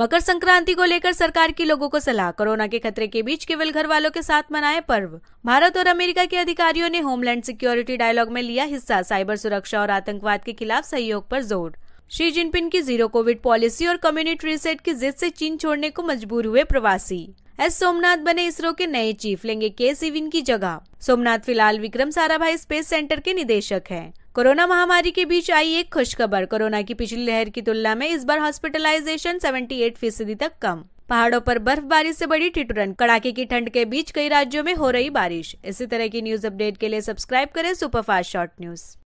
मकर संक्रांति को लेकर सरकार की लोगों को सलाह कोरोना के खतरे के बीच केवल घर वालों के साथ मनाए पर्व भारत और अमेरिका के अधिकारियों ने होमलैंड सिक्योरिटी डायलॉग में लिया हिस्सा साइबर सुरक्षा और आतंकवाद के खिलाफ सहयोग पर जोर शी जिनपिंग की जीरो कोविड पॉलिसी और कम्युनिटी रिसेट की जिद से चीन छोड़ने को मजबूर हुए प्रवासी एस सोमनाथ बने इसरो के नए चीफ लेंगे के सिविन की जगह सोमनाथ फिलहाल विक्रम साराभाई स्पेस सेंटर के निदेशक हैं। कोरोना महामारी के बीच आई एक खुशखबर कोरोना की पिछली लहर की तुलना में इस बार हॉस्पिटलाइजेशन 78 फीसदी तक कम पहाड़ों पर बर्फबारी से बड़ी ठिठुरन कड़ाके की ठंड के बीच कई राज्यों में हो रही बारिश इसी तरह की न्यूज अपडेट के लिए सब्सक्राइब करें सुपरफास्ट शॉर्ट न्यूज